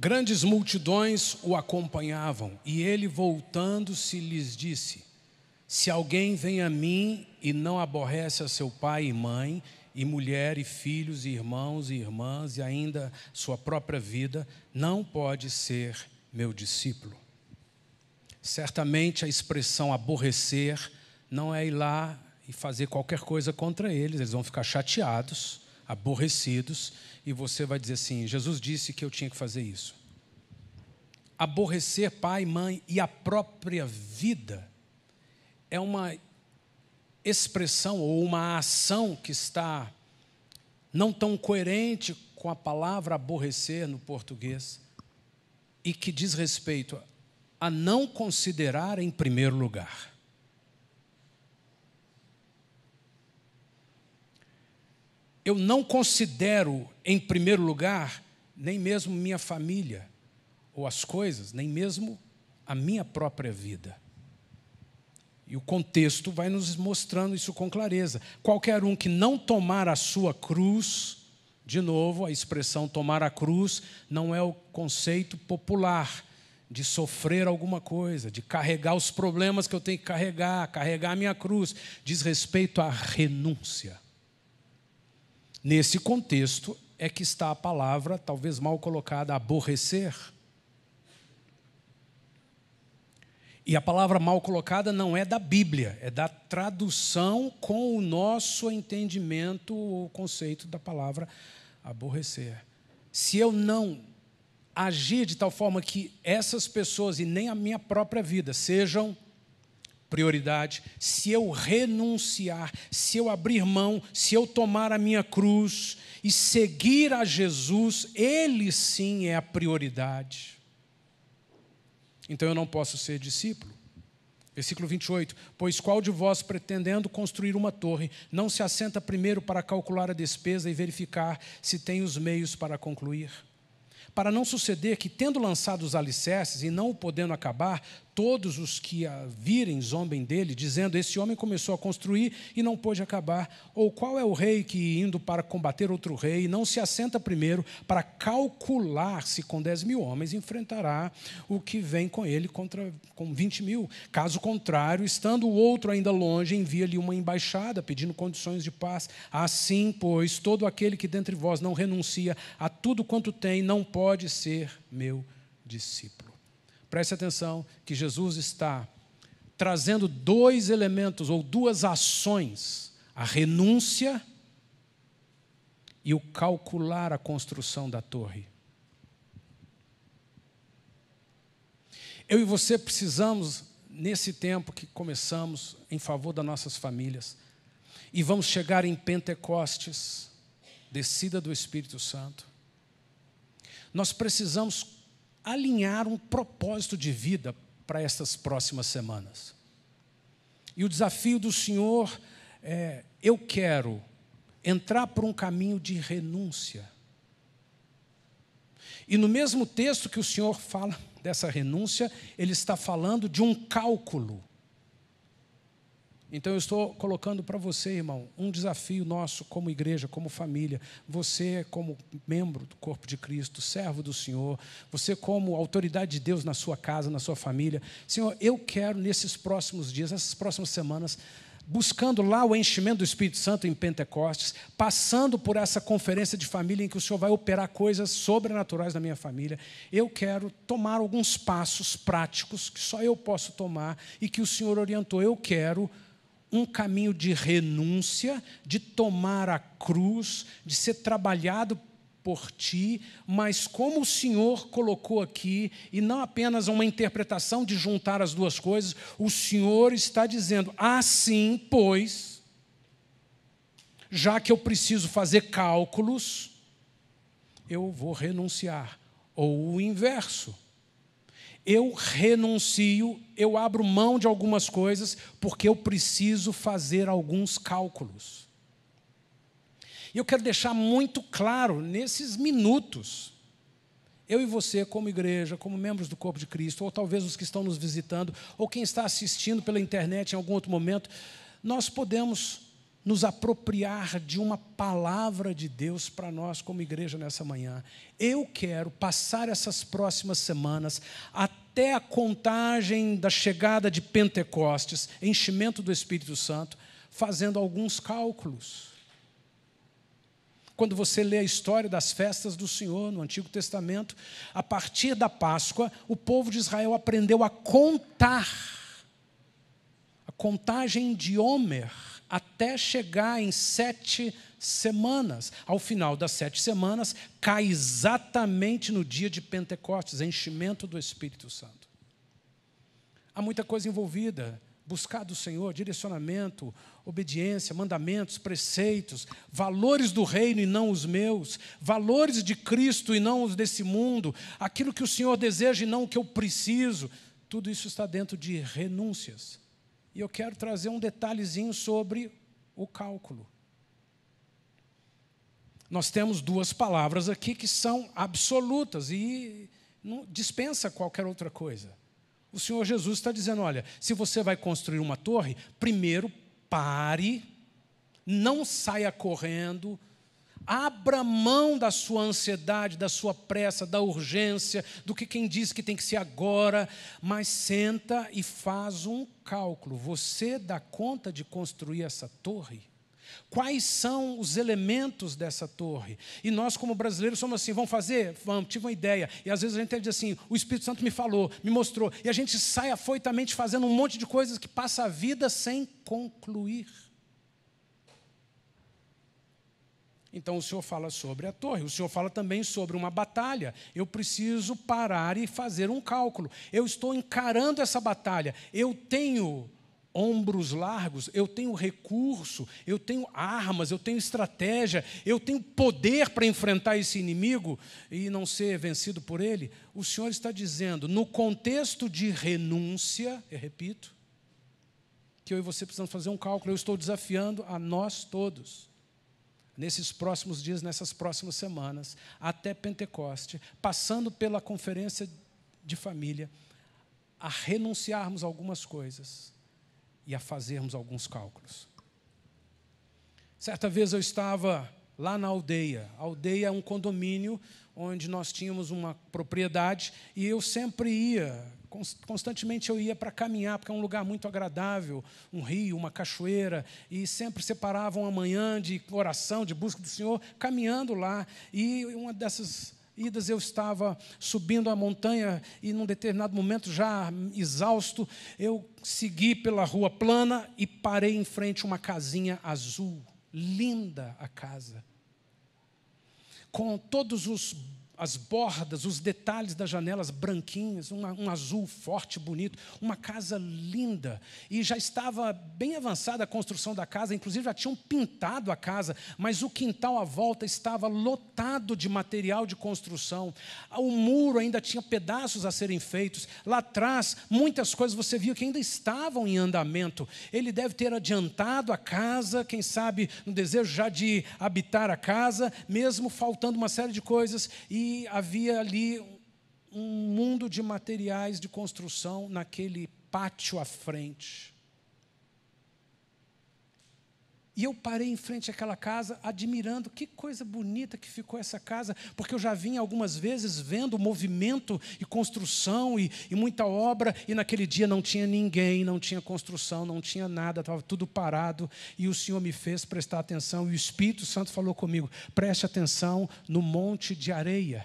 Grandes multidões o acompanhavam e ele, voltando-se, lhes disse: Se alguém vem a mim e não aborrece a seu pai e mãe, e mulher, e filhos, e irmãos e irmãs, e ainda sua própria vida, não pode ser meu discípulo. Certamente a expressão aborrecer não é ir lá e fazer qualquer coisa contra eles, eles vão ficar chateados, aborrecidos, e você vai dizer assim: Jesus disse que eu tinha que fazer isso. Aborrecer pai, mãe e a própria vida é uma expressão ou uma ação que está não tão coerente com a palavra aborrecer no português e que diz respeito a não considerar em primeiro lugar. eu não considero, em primeiro lugar, nem mesmo minha família ou as coisas, nem mesmo a minha própria vida. E o contexto vai nos mostrando isso com clareza. Qualquer um que não tomar a sua cruz, de novo, a expressão tomar a cruz não é o conceito popular de sofrer alguma coisa, de carregar os problemas que eu tenho que carregar, carregar a minha cruz, diz respeito à renúncia. Nesse contexto é que está a palavra, talvez mal colocada, aborrecer. E a palavra mal colocada não é da Bíblia, é da tradução com o nosso entendimento, o conceito da palavra aborrecer. Se eu não agir de tal forma que essas pessoas e nem a minha própria vida sejam prioridade, se eu renunciar, se eu abrir mão, se eu tomar a minha cruz e seguir a Jesus, ele sim é a prioridade. Então eu não posso ser discípulo. Versículo 28: Pois qual de vós, pretendendo construir uma torre, não se assenta primeiro para calcular a despesa e verificar se tem os meios para concluir? Para não suceder que, tendo lançado os alicerces e não o podendo acabar, todos os que a virem zombem dele, dizendo: Esse homem começou a construir e não pôde acabar. Ou qual é o rei que, indo para combater outro rei, não se assenta primeiro para calcular se com 10 mil homens enfrentará o que vem com ele contra, com 20 mil? Caso contrário, estando o outro ainda longe, envia-lhe uma embaixada pedindo condições de paz. Assim, pois, todo aquele que dentre vós não renuncia a tudo quanto tem, não pode ser meu discípulo. Preste atenção que Jesus está trazendo dois elementos ou duas ações: a renúncia e o calcular a construção da torre. Eu e você precisamos, nesse tempo que começamos em favor das nossas famílias, e vamos chegar em Pentecostes, descida do Espírito Santo, nós precisamos alinhar um propósito de vida para estas próximas semanas. E o desafio do Senhor é: eu quero entrar por um caminho de renúncia. E no mesmo texto que o Senhor fala dessa renúncia, ele está falando de um cálculo. Então eu estou colocando para você, irmão, um desafio nosso como igreja, como família, você como membro do corpo de Cristo, servo do Senhor, você como autoridade de Deus na sua casa, na sua família. Senhor, eu quero nesses próximos dias, nessas próximas semanas, buscando lá o enchimento do Espírito Santo em Pentecostes, passando por essa conferência de família em que o Senhor vai operar coisas sobrenaturais na minha família, eu quero tomar alguns passos práticos que só eu posso tomar e que o Senhor orientou. Eu quero um caminho de renúncia, de tomar a cruz, de ser trabalhado por ti, mas como o Senhor colocou aqui, e não apenas uma interpretação de juntar as duas coisas, o Senhor está dizendo: assim, pois, já que eu preciso fazer cálculos, eu vou renunciar, ou o inverso eu renuncio, eu abro mão de algumas coisas, porque eu preciso fazer alguns cálculos. E eu quero deixar muito claro nesses minutos, eu e você, como igreja, como membros do corpo de Cristo, ou talvez os que estão nos visitando, ou quem está assistindo pela internet em algum outro momento, nós podemos nos apropriar de uma palavra de Deus para nós como igreja nessa manhã. Eu quero passar essas próximas semanas até a contagem da chegada de Pentecostes, enchimento do Espírito Santo, fazendo alguns cálculos. Quando você lê a história das festas do Senhor no Antigo Testamento, a partir da Páscoa, o povo de Israel aprendeu a contar, a contagem de Homer até chegar em sete semanas. Ao final das sete semanas, cai exatamente no dia de Pentecostes enchimento do Espírito Santo. Há muita coisa envolvida. Buscar do Senhor, direcionamento, obediência, mandamentos, preceitos, valores do reino e não os meus, valores de Cristo e não os desse mundo, aquilo que o Senhor deseja e não o que eu preciso. Tudo isso está dentro de renúncias e eu quero trazer um detalhezinho sobre o cálculo. Nós temos duas palavras aqui que são absolutas e não dispensa qualquer outra coisa. O Senhor Jesus está dizendo: olha, se você vai construir uma torre, primeiro pare, não saia correndo, Abra mão da sua ansiedade, da sua pressa, da urgência, do que quem diz que tem que ser agora, mas senta e faz um cálculo. Você dá conta de construir essa torre? Quais são os elementos dessa torre? E nós, como brasileiros, somos assim: vamos fazer? Vamos, tive uma ideia. E às vezes a gente diz assim: o Espírito Santo me falou, me mostrou. E a gente sai afoitamente fazendo um monte de coisas que passa a vida sem concluir. Então o Senhor fala sobre a torre, o Senhor fala também sobre uma batalha. Eu preciso parar e fazer um cálculo. Eu estou encarando essa batalha. Eu tenho ombros largos, eu tenho recurso, eu tenho armas, eu tenho estratégia, eu tenho poder para enfrentar esse inimigo e não ser vencido por ele. O Senhor está dizendo, no contexto de renúncia, eu repito, que eu e você precisamos fazer um cálculo, eu estou desafiando a nós todos nesses próximos dias, nessas próximas semanas, até Pentecoste, passando pela conferência de família, a renunciarmos a algumas coisas e a fazermos alguns cálculos. Certa vez eu estava lá na aldeia. A aldeia é um condomínio onde nós tínhamos uma propriedade e eu sempre ia Constantemente eu ia para caminhar, porque é um lugar muito agradável, um rio, uma cachoeira, e sempre separavam uma manhã de oração, de busca do Senhor, caminhando lá. E uma dessas idas eu estava subindo a montanha e num determinado momento, já exausto, eu segui pela rua plana e parei em frente a uma casinha azul. Linda a casa. Com todos os as bordas, os detalhes das janelas branquinhas, um azul forte, bonito, uma casa linda. E já estava bem avançada a construção da casa, inclusive já tinham pintado a casa, mas o quintal à volta estava lotado de material de construção. O muro ainda tinha pedaços a serem feitos. Lá atrás, muitas coisas você viu que ainda estavam em andamento. Ele deve ter adiantado a casa, quem sabe no desejo já de habitar a casa, mesmo faltando uma série de coisas. E havia ali um mundo de materiais de construção naquele pátio à frente. E eu parei em frente àquela casa, admirando que coisa bonita que ficou essa casa, porque eu já vinha algumas vezes vendo movimento e construção e, e muita obra, e naquele dia não tinha ninguém, não tinha construção, não tinha nada, estava tudo parado, e o Senhor me fez prestar atenção, e o Espírito Santo falou comigo: preste atenção no monte de areia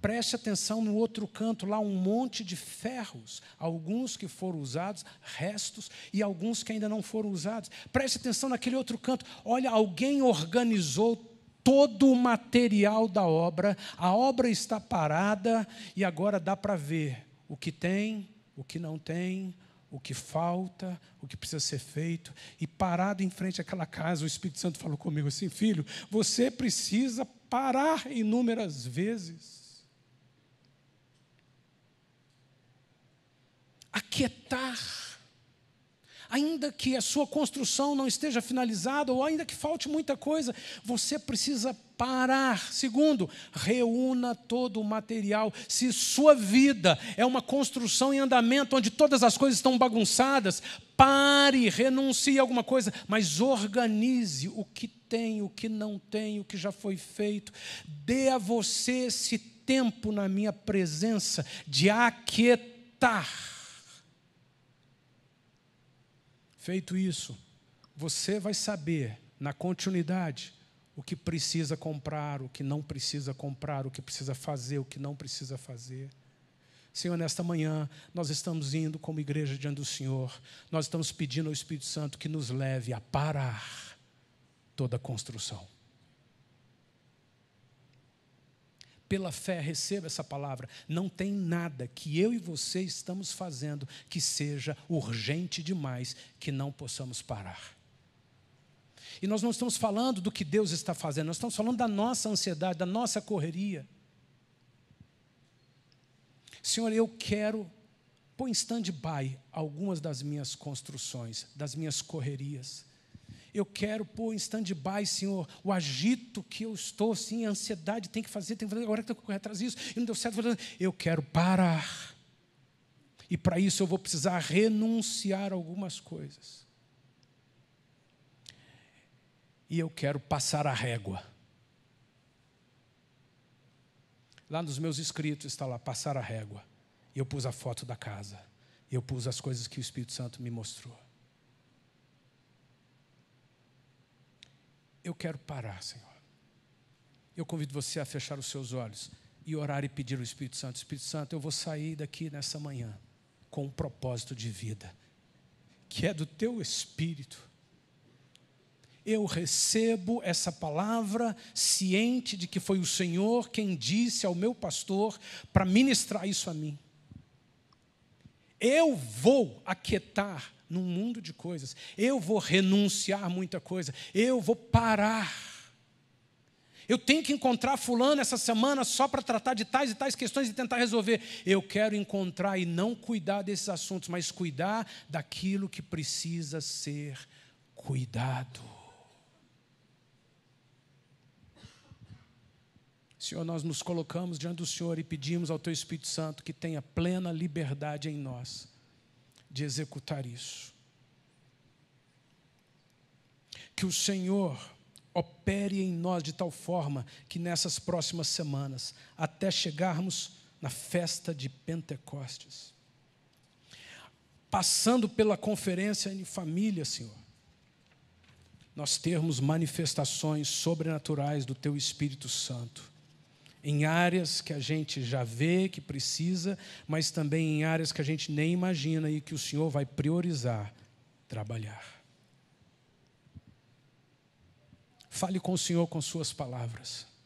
Preste atenção no outro canto, lá um monte de ferros, alguns que foram usados, restos, e alguns que ainda não foram usados. Preste atenção naquele outro canto, olha, alguém organizou todo o material da obra, a obra está parada e agora dá para ver o que tem, o que não tem, o que falta, o que precisa ser feito, e parado em frente àquela casa, o Espírito Santo falou comigo assim: filho, você precisa parar inúmeras vezes aquietar, ainda que a sua construção não esteja finalizada, ou ainda que falte muita coisa, você precisa parar. Segundo, reúna todo o material. Se sua vida é uma construção em andamento, onde todas as coisas estão bagunçadas, pare, renuncie a alguma coisa, mas organize o que tem, o que não tem, o que já foi feito. Dê a você esse tempo na minha presença de aquietar Feito isso, você vai saber, na continuidade, o que precisa comprar, o que não precisa comprar, o que precisa fazer, o que não precisa fazer. Senhor, nesta manhã, nós estamos indo como igreja diante do Senhor, nós estamos pedindo ao Espírito Santo que nos leve a parar toda a construção. pela fé, receba essa palavra. Não tem nada que eu e você estamos fazendo que seja urgente demais que não possamos parar. E nós não estamos falando do que Deus está fazendo, nós estamos falando da nossa ansiedade, da nossa correria. Senhor, eu quero pôr em stand-by algumas das minhas construções, das minhas correrias. Eu quero pôr em stand-by, Senhor, o agito que eu estou, sim, a ansiedade, tem que fazer, tem que fazer, agora tem que correr atrás disso, e não deu certo. Eu quero parar. E para isso eu vou precisar renunciar algumas coisas. E eu quero passar a régua. Lá nos meus escritos está lá, passar a régua. E eu pus a foto da casa. E eu pus as coisas que o Espírito Santo me mostrou. eu quero parar, Senhor. Eu convido você a fechar os seus olhos e orar e pedir ao Espírito Santo: Espírito Santo, eu vou sair daqui nessa manhã com um propósito de vida, que é do teu Espírito. Eu recebo essa palavra, ciente de que foi o Senhor quem disse ao meu pastor para ministrar isso a mim. Eu vou aquietar num mundo de coisas. Eu vou renunciar muita coisa. Eu vou parar. Eu tenho que encontrar fulano essa semana só para tratar de tais e tais questões e tentar resolver. Eu quero encontrar e não cuidar desses assuntos, mas cuidar daquilo que precisa ser cuidado. Senhor, nós nos colocamos diante do Senhor e pedimos ao Teu Espírito Santo que tenha plena liberdade em nós de executar isso. Que o Senhor opere em nós de tal forma que nessas próximas semanas, até chegarmos na festa de Pentecostes, passando pela conferência em família, Senhor, nós termos manifestações sobrenaturais do Teu Espírito Santo em áreas que a gente já vê que precisa, mas também em áreas que a gente nem imagina e que o Senhor vai priorizar trabalhar. Fale com o Senhor com suas palavras.